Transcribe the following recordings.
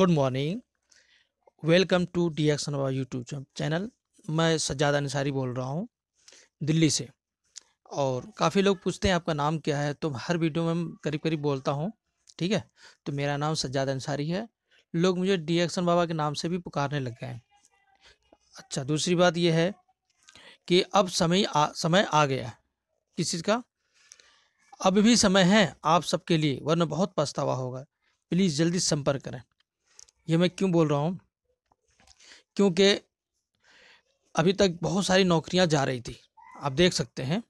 good morning welcome to DXN Baba YouTube channel मैं सज्जाद अंसारी बोल रहा हूँ दिल्ली से और काफ़ी लोग पूछते हैं आपका नाम क्या है तो हर वीडियो में करीब करीब बोलता हूँ ठीक है तो मेरा नाम सज्जाद अंसारी है लोग मुझे डी एक्सन बाबा के नाम से भी पुकारने लग गए हैं अच्छा दूसरी बात यह है कि अब समय आ, समय आ गया है किस चीज़ का अब भी समय है आप सबके लिए वरना बहुत पछतावा होगा प्लीज़ जल्दी संपर्क करें ये मैं क्यों बोल रहा हूँ क्योंकि अभी तक बहुत सारी नौकरियाँ जा रही थी आप देख सकते हैं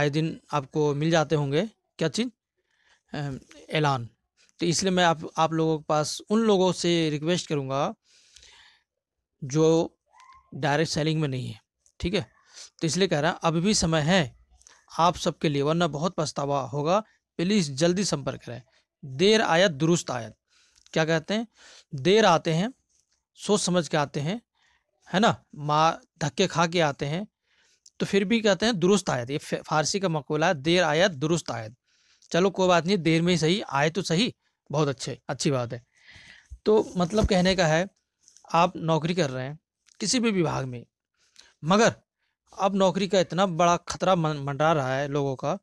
आए दिन आपको मिल जाते होंगे क्या चीज़ ऐलान तो इसलिए मैं आप आप लोगों के पास उन लोगों से रिक्वेस्ट करूँगा जो डायरेक्ट सेलिंग में नहीं है ठीक है तो इसलिए कह रहा अभी भी समय है आप सबके लिए वरना बहुत पछतावा होगा प्लीज़ जल्दी संपर्क करें देर आयत दुरुस्त आयत क्या कहते हैं देर आते हैं सोच समझ के आते हैं है ना माँ धक्के खा के आते हैं तो फिर भी कहते हैं दुरुस्त आयत ये फारसी का मकबूला है देर आयत दुरुस्त आयत चलो कोई बात नहीं देर में ही सही आए तो सही बहुत अच्छे अच्छी बात है तो मतलब कहने का है आप नौकरी कर रहे हैं किसी भी विभाग में मगर अब नौकरी का इतना बड़ा खतरा मंडरा रहा है लोगों का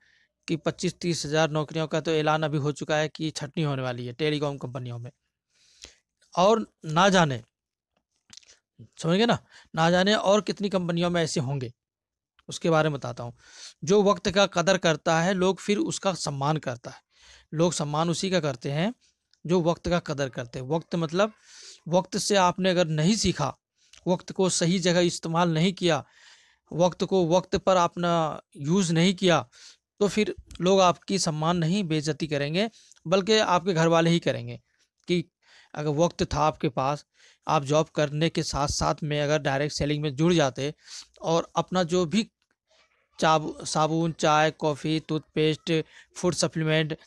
कि पच्चीस तीस हज़ार नौकरियों का तो ऐलान अभी हो चुका है कि छटनी होने वाली है टेलीकॉम कंपनियों में और ना जाने समझ गए ना ना जाने और कितनी कंपनियों में ऐसे होंगे उसके बारे में बताता हूँ जो वक्त का कदर करता है लोग फिर उसका सम्मान करता है लोग सम्मान उसी का करते हैं जो वक्त का कदर करते हैं वक्त मतलब वक्त से आपने अगर नहीं सीखा वक्त को सही जगह इस्तेमाल नहीं किया वक्त को वक्त पर आपने यूज़ नहीं किया तो फिर लोग आपकी सम्मान नहीं बेज़ती करेंगे बल्कि आपके घर वाले ही करेंगे कि अगर वक्त था आपके पास आप जॉब करने के साथ साथ में अगर डायरेक्ट सेलिंग में जुड़ जाते और अपना जो भी चाब साबुन चाय कॉफ़ी टूथपेस्ट फूड सप्लीमेंट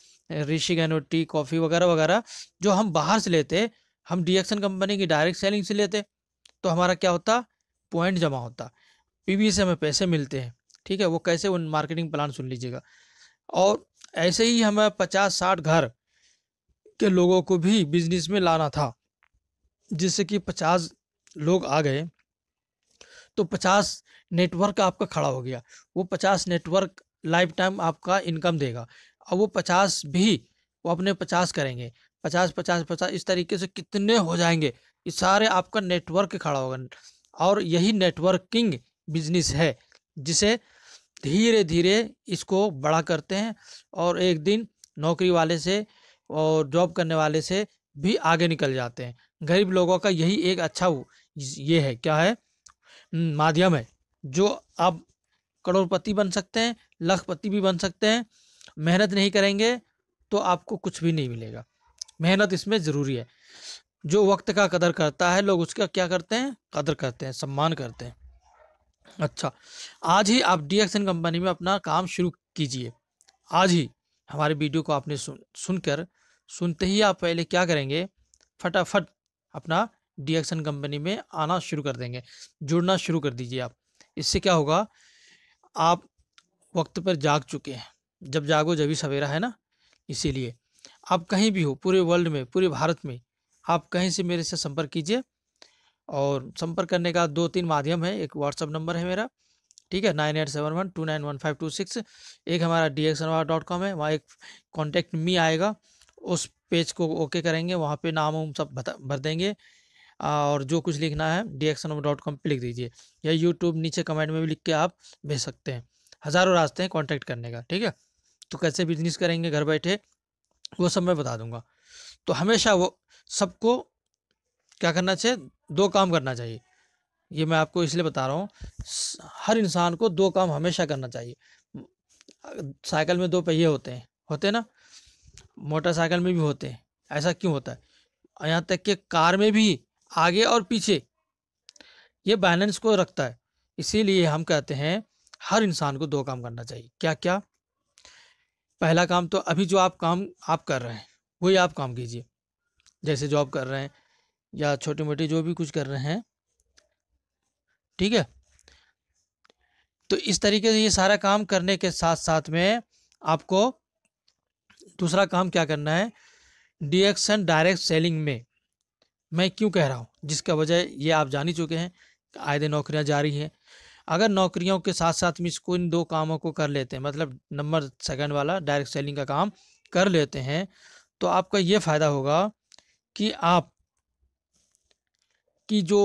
ऋषिगनो टी कॉफ़ी वगैरह वगैरह जो हम बाहर से लेते हम डीएक्सन कंपनी की डायरेक्ट सेलिंग से लेते तो हमारा क्या होता पॉइंट जमा होता पीवी से हमें पैसे मिलते हैं ठीक है वो कैसे उन मार्केटिंग प्लान सुन लीजिएगा और ऐसे ही हमें पचास साठ घर के लोगों को भी बिजनेस में लाना था जिससे कि पचास लोग आ गए तो पचास नेटवर्क आपका खड़ा हो गया वो पचास नेटवर्क लाइफ टाइम आपका इनकम देगा और वो पचास भी वो अपने पचास करेंगे पचास पचास पचास इस तरीके से कितने हो जाएंगे ये सारे आपका नेटवर्क खड़ा होगा और यही नेटवर्किंग बिजनेस है जिसे धीरे धीरे इसको बड़ा करते हैं और एक दिन नौकरी वाले से और जॉब करने वाले से भी आगे निकल जाते हैं गरीब लोगों का यही एक अच्छा ये है क्या है माध्यम है जो आप करोड़पति बन सकते हैं लखपति भी बन सकते हैं मेहनत नहीं करेंगे तो आपको कुछ भी नहीं मिलेगा मेहनत इसमें ज़रूरी है जो वक्त का कदर करता है लोग उसका क्या करते हैं कदर करते हैं सम्मान करते हैं अच्छा आज ही आप डी कंपनी में अपना काम शुरू कीजिए आज ही हमारे वीडियो को आपने सुन सुनकर सुनते ही आप पहले क्या करेंगे फटाफट अपना डी कंपनी में आना शुरू कर देंगे जुड़ना शुरू कर दीजिए आप इससे क्या होगा आप वक्त पर जाग चुके हैं जब जागो जब ही सवेरा है ना इसीलिए आप कहीं भी हो पूरे वर्ल्ड में पूरे भारत में आप कहीं से मेरे से संपर्क कीजिए और संपर्क करने का दो तीन माध्यम है एक व्हाट्सअप नंबर है मेरा ठीक है nine eight seven one two nine one five two six एक हमारा डी एक्स डॉट कॉम है वहाँ एक कॉन्टेक्ट मी आएगा उस पेज को ओके करेंगे वहाँ पे नाम उम सब बता भर देंगे और जो कुछ लिखना है डी एक्स डॉट कॉम पर लिख दीजिए या यूट्यूब नीचे कमेंट में भी लिख के आप भेज सकते हैं हज़ारों रास्ते हैं कॉन्टैक्ट करने का ठीक है तो कैसे बिजनेस करेंगे घर बैठे वो सब मैं बता दूंगा तो हमेशा वो सबको क्या करना चाहिए दो काम करना चाहिए ये मैं आपको इसलिए बता रहा हूँ हर इंसान को दो काम हमेशा करना चाहिए साइकिल में दो पहिए होते हैं होते हैं ना मोटरसाइकिल में भी होते हैं ऐसा क्यों होता है यहाँ तक कि कार में भी आगे और पीछे ये बैलेंस को रखता है इसीलिए हम कहते हैं हर इंसान को दो काम करना चाहिए क्या क्या पहला काम तो अभी जो आप काम आप कर रहे हैं वही आप काम कीजिए जैसे जॉब कर रहे हैं या छोटे मोटे जो भी कुछ कर रहे हैं ठीक है तो इस तरीके से ये सारा काम करने के साथ साथ में आपको दूसरा काम क्या करना है डिएक्शन डायरेक्ट सेलिंग में मैं क्यों कह रहा हूँ जिसका वजह ये आप जान ही चुके हैं आयदे नौकरियाँ जारी हैं अगर नौकरियों के साथ साथ में इसको इन दो कामों को कर लेते हैं मतलब नंबर सेकंड वाला डायरेक्ट सेलिंग का काम कर लेते हैं तो आपका ये फ़ायदा होगा कि आप कि जो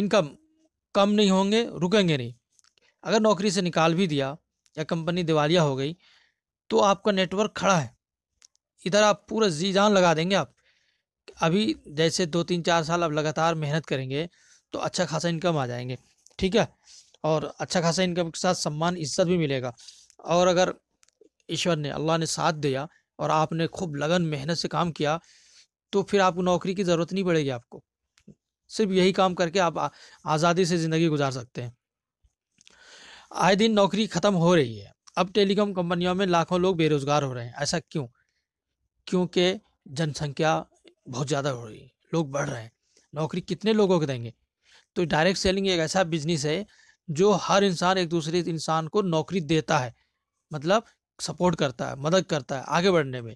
इनकम कम नहीं होंगे रुकेंगे नहीं अगर नौकरी से निकाल भी दिया या कंपनी दिवालिया हो गई तो आपका नेटवर्क खड़ा है इधर आप पूरा जी जान लगा देंगे आप अभी जैसे दो तीन चार साल आप लगातार मेहनत करेंगे तो अच्छा खासा इनकम आ जाएंगे ठीक है और अच्छा खासा इनकम के साथ सम्मान इज्जत भी मिलेगा और अगर ईश्वर ने अल्लाह ने साथ दिया और आपने खूब लगन मेहनत से काम किया तो फिर आपको नौकरी की ज़रूरत नहीं पड़ेगी आपको सिर्फ यही काम करके आप आज़ादी से ज़िंदगी गुजार सकते हैं आए दिन नौकरी ख़त्म हो रही है अब टेलीकॉम कंपनियों में लाखों लोग बेरोज़गार हो रहे हैं ऐसा क्यों क्योंकि जनसंख्या बहुत ज़्यादा हो रही है लोग बढ़ रहे हैं नौकरी कितने लोगों को देंगे तो डायरेक्ट सेलिंग एक ऐसा बिजनेस है जो हर इंसान एक दूसरे इंसान को नौकरी देता है मतलब सपोर्ट करता है मदद करता है आगे बढ़ने में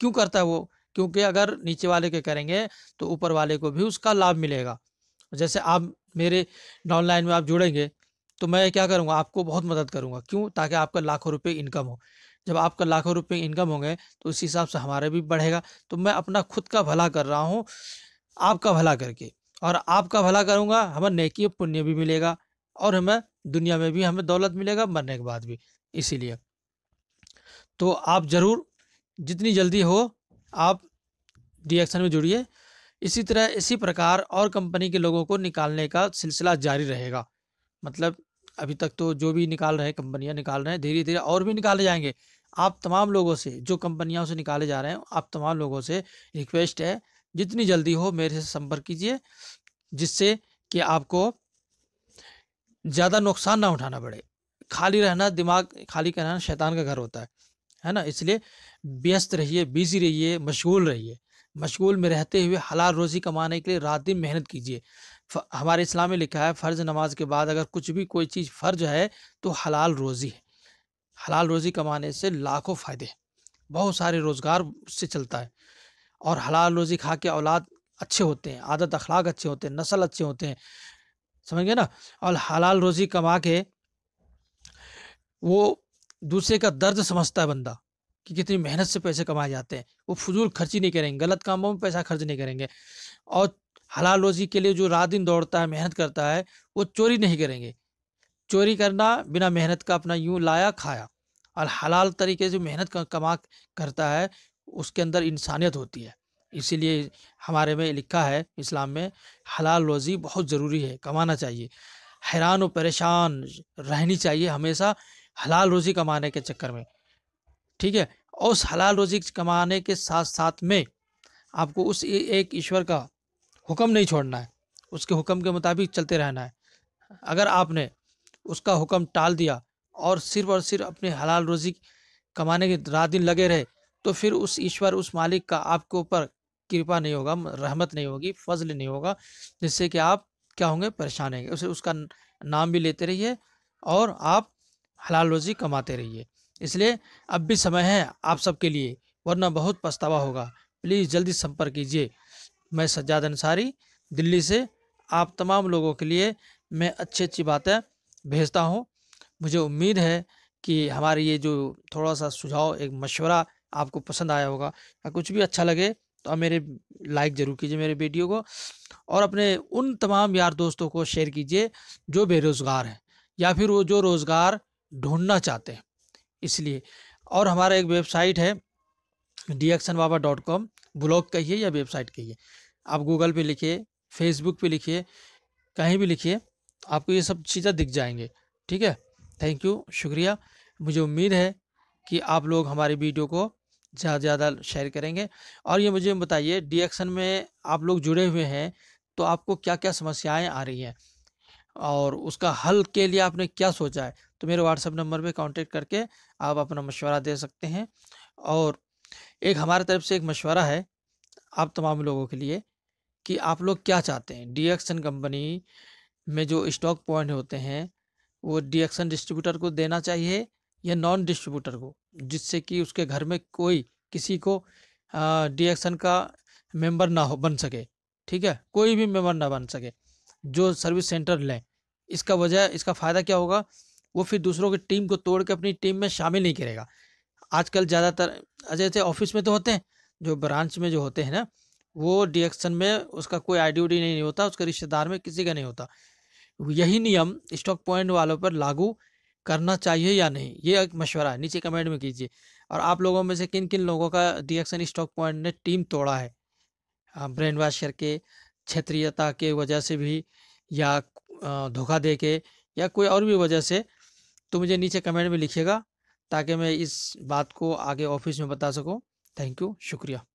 क्यों करता है वो क्योंकि अगर नीचे वाले के करेंगे तो ऊपर वाले को भी उसका लाभ मिलेगा जैसे आप मेरे ऑनलाइन में आप जुड़ेंगे तो मैं क्या करूँगा आपको बहुत मदद करूँगा क्यों ताकि आपका लाखों रुपये इनकम हो जब आपका लाखों रुपये इनकम होंगे तो उस हिसाब से हमारा भी बढ़ेगा तो मैं अपना खुद का भला कर रहा हूँ आपका भला करके और आपका भला करूँगा हमें नेकी पुण्य भी मिलेगा और हमें दुनिया में भी हमें दौलत मिलेगा मरने के बाद भी इसीलिए तो आप ज़रूर जितनी जल्दी हो आप डिएक्शन में जुड़िए इसी तरह इसी प्रकार और कंपनी के लोगों को निकालने का सिलसिला जारी रहेगा मतलब अभी तक तो जो भी निकाल रहे हैं कंपनियां निकाल रहे हैं धीरे धीरे और भी निकाले जाएंगे आप तमाम लोगों से जो कंपनियों से निकाले जा रहे हैं आप तमाम लोगों से रिक्वेस्ट है जितनी जल्दी हो मेरे से संपर्क कीजिए जिससे कि आपको ज़्यादा नुकसान ना उठाना पड़े खाली रहना दिमाग खाली करना शैतान का घर होता है है ना इसलिए व्यस्त रहिए बिजी रहिए मशगूल रहिए मशगूल में रहते हुए हलाल रोज़ी कमाने के लिए रात दिन मेहनत कीजिए हमारे इस्लाम में लिखा है फ़र्ज़ नमाज के बाद अगर कुछ भी कोई चीज़ फ़र्ज है तो हलाल रोज़ी है हलाल रोज़ी कमाने से लाखों फ़ायदे हैं बहुत सारे रोज़गार उससे चलता है और हलाल रोज़ी खा के औलाद अच्छे होते हैं आदत अखलाक अच्छे होते हैं नस्ल अच्छे होते हैं समझ गए ना और हलाल रोज़ी कमा के वो दूसरे का दर्द समझता है बंदा कि कितनी मेहनत से पैसे कमाए जाते हैं वो फजूल खर्ची नहीं करेंगे गलत कामों में पैसा खर्च नहीं करेंगे और हलाल रोजी के लिए जो रात दिन दौड़ता है मेहनत करता है वो चोरी नहीं करेंगे चोरी करना बिना मेहनत का अपना यूँ लाया खाया और हलाल तरीके से मेहनत कमा करता है उसके अंदर इंसानियत होती है इसीलिए हमारे में लिखा है इस्लाम में हलाल रोज़ी बहुत ज़रूरी है कमाना चाहिए हैरान और परेशान रहनी चाहिए हमेशा हलाल रोज़ी कमाने के चक्कर में ठीक है और उस हलाल रोज़ी कमाने के साथ साथ में आपको उस एक ईश्वर का हुक्म नहीं छोड़ना है उसके हुक्म के मुताबिक चलते रहना है अगर आपने उसका हुक्म टाल दिया और सिर्फ और सिर्फ अपने हलाल रोज़ी कमाने के रात दिन लगे रहे तो फिर उस ईश्वर उस मालिक का आपके ऊपर कृपा नहीं होगा रहमत नहीं होगी फजल नहीं होगा जिससे कि आप क्या होंगे परेशान होंगे उसे उसका नाम भी लेते रहिए और आप हलाल रोज़ी कमाते रहिए इसलिए अब भी समय है आप सबके लिए वरना बहुत पछतावा होगा प्लीज़ जल्दी संपर्क कीजिए मैं सज्जाद अंसारी दिल्ली से आप तमाम लोगों के लिए मैं अच्छी अच्छी बातें भेजता हूँ मुझे उम्मीद है कि हमारे ये जो थोड़ा सा सुझाव एक मशवरा आपको पसंद आया होगा या कुछ भी अच्छा लगे तो आप मेरे लाइक ज़रूर कीजिए मेरे वीडियो को और अपने उन तमाम यार दोस्तों को शेयर कीजिए जो बेरोज़गार हैं या फिर वो जो रोज़गार ढूंढना चाहते हैं इसलिए और हमारा एक वेबसाइट है DXN Baba dot com blog कहिए या वेबसाइट कहिए आप गूगल पे लिखिए फेसबुक पे लिखिए कहीं भी लिखिए आपको ये सब चीज़ें दिख जाएंगे ठीक है थैंक यू शुक्रिया मुझे उम्मीद है कि आप लोग हमारी वीडियो को ज़्यादा से ज़्यादा शेयर करेंगे और ये मुझे बताइए डी एक्शन में आप लोग जुड़े हुए हैं तो आपको क्या क्या समस्याएं आ रही हैं और उसका हल के लिए आपने क्या सोचा है तो मेरे व्हाट्सअप नंबर पर कॉन्टेक्ट करके आप अपना मशवरा दे सकते हैं और एक हमारे तरफ से एक मशवरा है आप तमाम लोगों के लिए कि आप लोग क्या चाहते हैं डी एक्सन कंपनी में जो स्टॉक पॉइंट होते हैं वो डी एक्सन डिस्ट्रीब्यूटर को देना चाहिए या नॉन डिस्ट्रीब्यूटर को जिससे कि उसके घर में कोई किसी को डी एक्सन का मेंबर ना हो बन सके ठीक है कोई भी मेंबर ना बन सके जो सर्विस सेंटर लें इसका वजह इसका फ़ायदा क्या होगा वो फिर दूसरों की टीम को तोड़ के अपनी टीम में शामिल नहीं करेगा आजकल ज़्यादातर अच्छा जैसे ऑफिस में तो होते हैं जो ब्रांच में जो होते हैं ना वो डिएक्शन में उसका कोई आई डी नहीं होता उसके रिश्तेदार में किसी का नहीं होता यही नियम स्टॉक पॉइंट वालों पर लागू करना चाहिए या नहीं ये एक मशवरा है नीचे कमेंट में कीजिए और आप लोगों में से किन किन लोगों का डिएक्शन स्टॉक पॉइंट ने टीम तोड़ा है ब्रेन वाश करके क्षेत्रीयता के वजह से भी या धोखा दे के या कोई और भी वजह से तो मुझे नीचे कमेंट में लिखिएगा ताकि मैं इस बात को आगे ऑफिस में बता सकूँ थैंक यू शुक्रिया